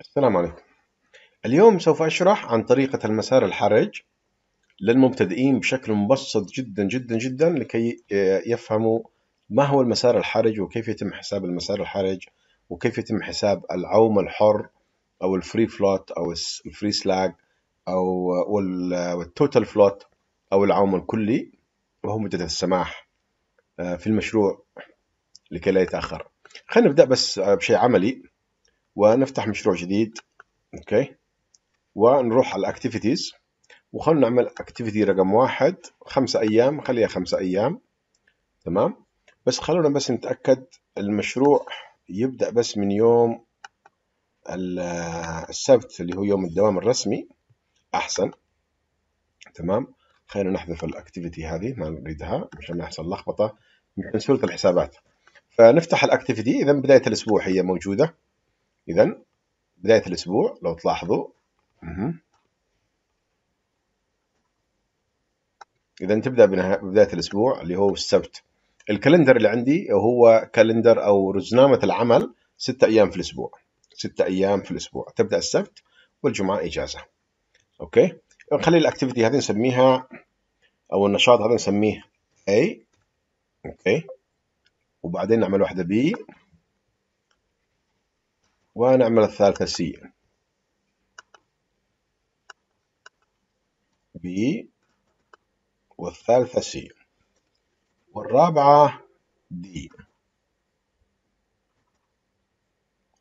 السلام عليكم اليوم سوف أشرح عن طريقة المسار الحرج للمبتدئين بشكل مبسط جدا جدا جدا لكي آه، يفهموا ما هو المسار الحرج وكيف يتم حساب المسار الحرج وكيف يتم حساب العوم الحر أو الفري فلوت أو الفري سلاج أو آه، والتوتال آه، فلوت أو العوم الكلي وهو مدة السماح في المشروع لكي لا يتأخر خلينا نبدأ بس بشيء عملي ونفتح مشروع جديد اوكي ونروح على الاكتيفيتيز وخلنا نعمل اكتيفيتي رقم واحد خمسة ايام خليها خمسة ايام تمام بس خلونا بس نتأكد المشروع يبدأ بس من يوم السبت اللي هو يوم الدوام الرسمي احسن تمام خلينا نحذف الاكتيفيتي هذه ما نريدها مشان ما يحصل لخبطه من سوره الحسابات فنفتح الاكتيفيتي اذا بدايه الاسبوع هي موجوده إذا بداية الأسبوع لو تلاحظوا إذا تبدأ بداية الأسبوع اللي هو السبت الكالندر اللي عندي هو كالندر أو رزنامة العمل ستة أيام في الأسبوع ستة أيام في الأسبوع تبدأ السبت والجمعة إجازة أوكي نخلي الأكتيفيتي هذه نسميها أو النشاط هذا نسميه A أوكي وبعدين نعمل واحدة B ونعمل الثالثة سي بي والثالثة سي والرابعة دي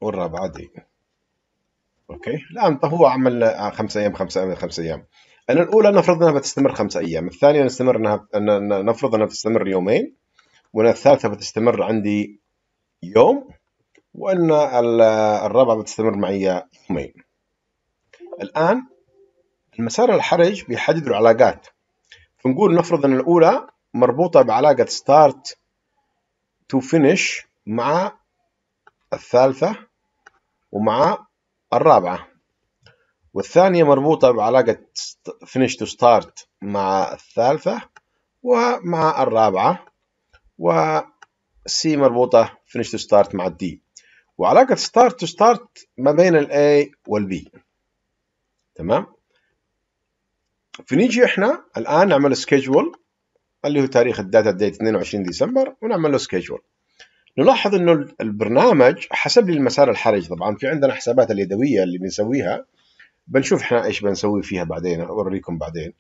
والرابعة دي اوكي الان هو عمل خمسة ايام خمسة ايام خمسة ايام انا الاولى نفرض انها بتستمر خمسة ايام الثانية نستمر انها نفرض انها بتستمر يومين وانا الثالثة بتستمر عندي يوم وأن الرابعة بتستمر معي يومين الآن المسار الحرج بيحدد العلاقات فنقول نفرض أن الأولى مربوطة بعلاقة start to finish مع الثالثة ومع الرابعة والثانية مربوطة بعلاقة finish to start مع الثالثة ومع الرابعة و C مربوطة finish to start مع D وعلاقة ستارت تو ستارت ما بين ال A وال B تمام فنيجي احنا الآن نعمل سكيدجول اللي هو تاريخ الداتا ديت 22 ديسمبر ونعمل له سكيدجول نلاحظ انه البرنامج حسب لي المسار الحرج طبعا في عندنا حسابات اليدوية اللي بنسويها بنشوف احنا ايش بنسوي فيها بعدين اوريكم بعدين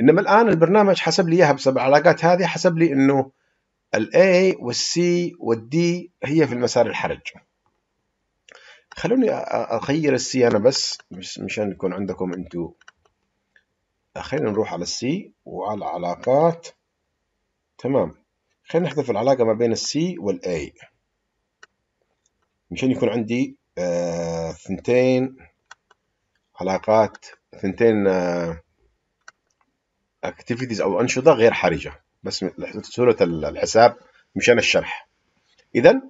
انما الان البرنامج حسب لي اياها بسبب العلاقات هذه حسب لي انه ال A وال C وال D هي في المسار الحرج خلوني اغير السي انا بس مشان يكون عندكم انتو آه، خلينا نروح على السي وعلى علاقات تمام خلينا نحذف العلاقة ما بين السي والاي مشان يكون عندي آه، ثنتين علاقات ثنتين اكتيفيتيز آه، او انشطة غير حرجة بس صورة الحساب مشان الشرح اذا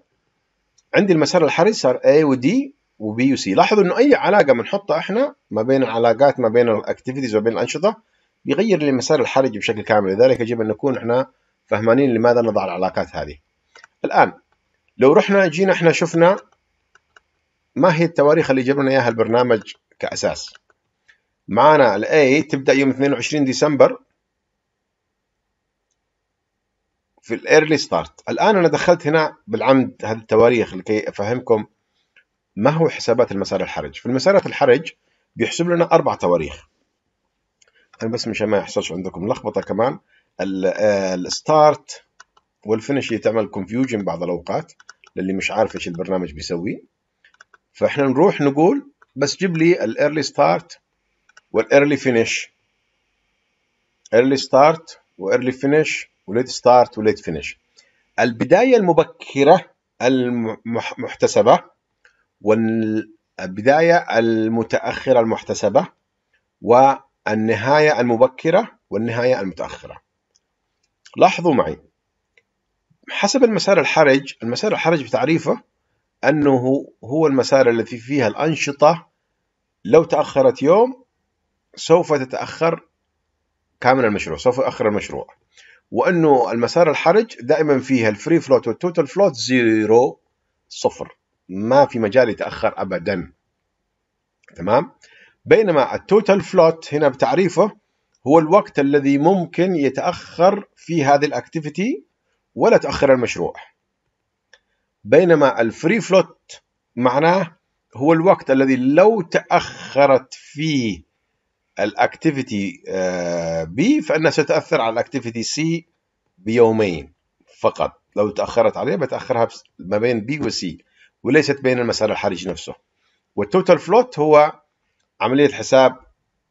عندي المسار الحرج صار A و D وبي وسي لاحظوا انه اي علاقه بنحطها احنا ما بين العلاقات ما بين الاكتيفيتيز وبين الانشطه بيغير لي المسار الحرج بشكل كامل لذلك يجب ان نكون احنا فهمانين لماذا نضع العلاقات هذه الان لو رحنا جينا احنا شفنا ما هي التواريخ اللي جبنا اياها البرنامج كاساس معانا الاي تبدا يوم 22 ديسمبر في الايرلي ستارت الان انا دخلت هنا بالعمد هذه التواريخ لكي افهمكم ما هو حسابات المسار الحرج في المسارات الحرج بيحسب لنا اربع تواريخ انا بس مشان ما يحصلش عندكم لخبطه كمان آه، الستارت والفينش اللي تعمل كونفيوجن بعض الاوقات للي مش عارف ايش البرنامج بيسوي فاحنا نروح نقول بس جيب لي الايرلي ستارت والايرلي فينش ايرلي ستارت وايرلي فينش وليت ستارت وليت فينش البدايه المبكره المحتسبه والبداية المتأخرة المحتسبة والنهاية المبكرة والنهاية المتأخرة لاحظوا معي حسب المسار الحرج المسار الحرج بتعريفه أنه هو المسار الذي فيها الأنشطة لو تأخرت يوم سوف تتأخر كامل المشروع سوف يؤخر المشروع وأنه المسار الحرج دائما فيها الفري فلوت والتوتال فلوت زيرو صفر ما في مجال يتاخر ابدا تمام بينما التوتال فلوت هنا بتعريفه هو الوقت الذي ممكن يتاخر في هذه الاكتيفيتي ولا تاخر المشروع بينما الفري فلوت معناه هو الوقت الذي لو تاخرت فيه الاكتيفيتي بي آه، فانها ستاثر على الاكتيفيتي سي بيومين فقط لو تاخرت عليه بتاخرها ما بين بي وسي وليست بين المسار الحرجي نفسه والتوتال فلوت هو عملية حساب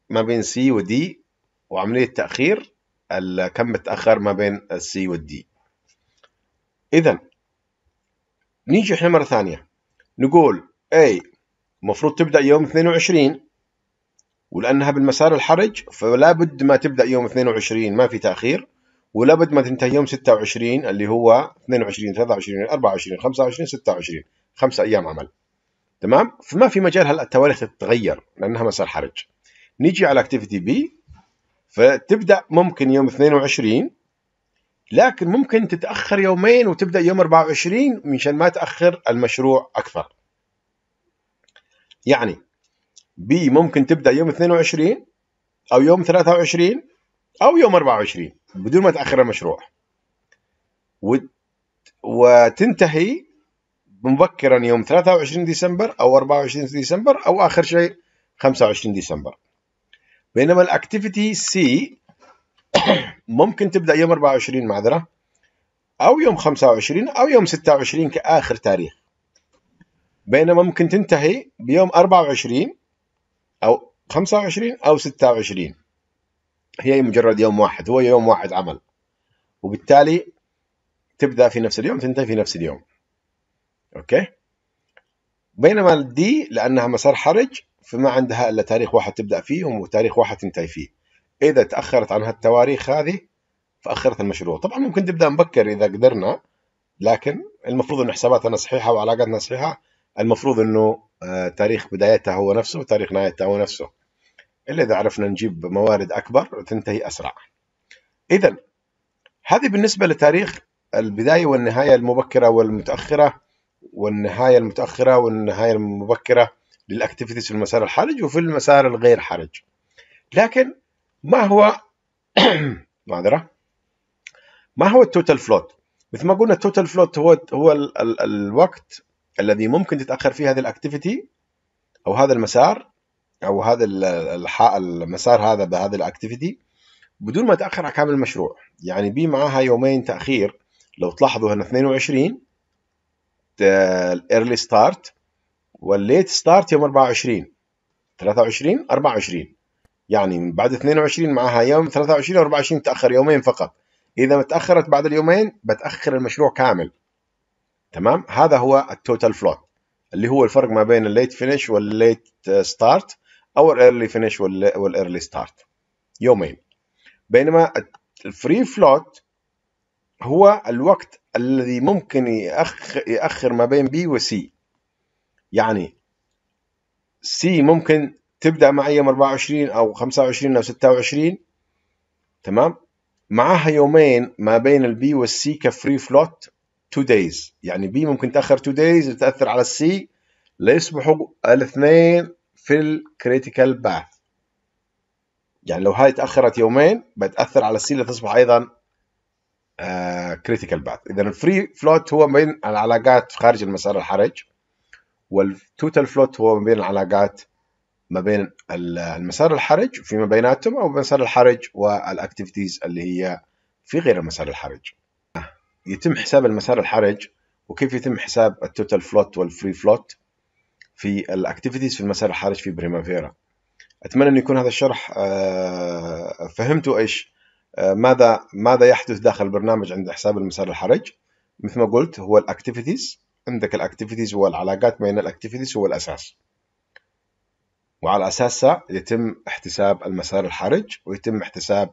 ما بين سي ودي وعملية تأخير كم تأخر ما بين السي والدي إذا نيجي احنا مرة ثانية نقول أي المفروض تبدأ يوم 22 ولأنها بالمسار الحرج فلا بد ما تبدأ يوم 22 ما في تأخير ولا بد ما تنتهي يوم 26 اللي هو 22 23 24 25 26 خمسة أيام عمل تمام فما في مجال هلا التواريخ تتغير لأنها مسار حرج نيجي على اكتيفيتي بي فتبدأ ممكن يوم 22 لكن ممكن تتأخر يومين وتبدأ يوم 24 مشان ما تأخر المشروع أكثر يعني بي ممكن تبدأ يوم 22 أو يوم 23 أو يوم 24 بدون ما تأخر المشروع وتنتهي مبكرا يوم 23 ديسمبر أو 24 ديسمبر أو آخر شيء 25 ديسمبر بينما الأكتيفيتي سي ممكن تبدأ يوم 24 معذرة أو يوم 25 أو يوم 26 كآخر تاريخ بينما ممكن تنتهي بيوم 24 أو 25 أو 26 هي مجرد يوم واحد هو يوم واحد عمل وبالتالي تبدأ في نفس اليوم تنتهي في نفس اليوم اوكي بينما الدي لانها مسار حرج فما عندها الا تاريخ واحد تبدا فيه وتاريخ واحد تنتهي فيه اذا تاخرت عن هالتواريخ هذه فاخرت المشروع طبعا ممكن تبدا مبكر اذا قدرنا لكن المفروض ان حساباتنا صحيحه وعلاقاتنا صحيحه المفروض انه آه، تاريخ بدايتها هو نفسه وتاريخ نهايتها هو نفسه الا اذا عرفنا نجيب موارد اكبر تنتهي اسرع اذا هذه بالنسبه لتاريخ البدايه والنهايه المبكره والمتاخره والنهاية المتأخرة والنهاية المبكرة للأكتيفيتيز في المسار الحرج وفي المسار الغير حرج لكن ما هو معذرة ما هو التوتال فلوت مثل ما قلنا التوتال فلوت هو هو ال ال الوقت الذي ممكن تتأخر فيه هذه الأكتيفيتي أو هذا المسار أو هذا المسار هذا بهذه الأكتيفيتي بدون ما تأخر على كامل المشروع يعني بي معاها يومين تأخير لو تلاحظوا هنا 22 الايرلي ستارت والليت ستارت يوم 24 23 24 يعني من بعد 22 معها يوم 23 و 24 تاخر يومين فقط اذا تاخرت بعد اليومين بتاخر المشروع كامل تمام هذا هو التوتال فلوت اللي هو الفرق ما بين الليت فينيش والليت ستارت او الايرلي فينيش والايرلي ستارت يومين بينما الفري فلوت هو الوقت الذي ممكن يأخر ما بين بي وسي يعني سي ممكن تبدأ معي يوم 24 أو 25 أو 26 تمام معاها يومين ما بين البي والسي كفري فلوت 2 دايز يعني بي ممكن تأخر 2 دايز وتأثر على السي ليصبحوا الاثنين في الكريتيكال باث يعني لو هاي تأخرت يومين بتأثر على السي لتصبح أيضا كريتيكال آه، باث اذا الفري فلوت هو بين العلاقات خارج المسار الحرج والتوتال فلوت هو ما بين العلاقات ما بين المسار الحرج فيما بيناتهم او مسار الحرج والاكتيفيتيز اللي هي في غير المسار الحرج يتم حساب المسار الحرج وكيف يتم حساب التوتال فلوت والفري فلوت في الاكتيفيتيز في المسار الحرج في بريمافيرا اتمنى ان يكون هذا الشرح آه، فهمتوا ايش آه، ماذا ماذا يحدث داخل البرنامج عند حساب المسار الحرج مثل ما قلت هو الاكتيفيتيز عندك الاكتيفيتيز هو العلاقات بين الاكتيفيتيز هو الاساس وعلى اساسها يتم احتساب المسار الحرج ويتم احتساب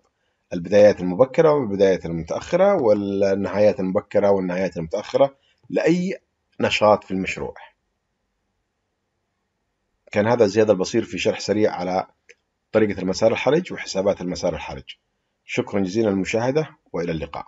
البدايات المبكره والبدايات المتاخره والنهايات المبكره والنهايات المتاخره لاي نشاط في المشروع كان هذا زياد البصير في شرح سريع على طريقة المسار الحرج وحسابات المسار الحرج شكرا جزيلا للمشاهدة وإلى اللقاء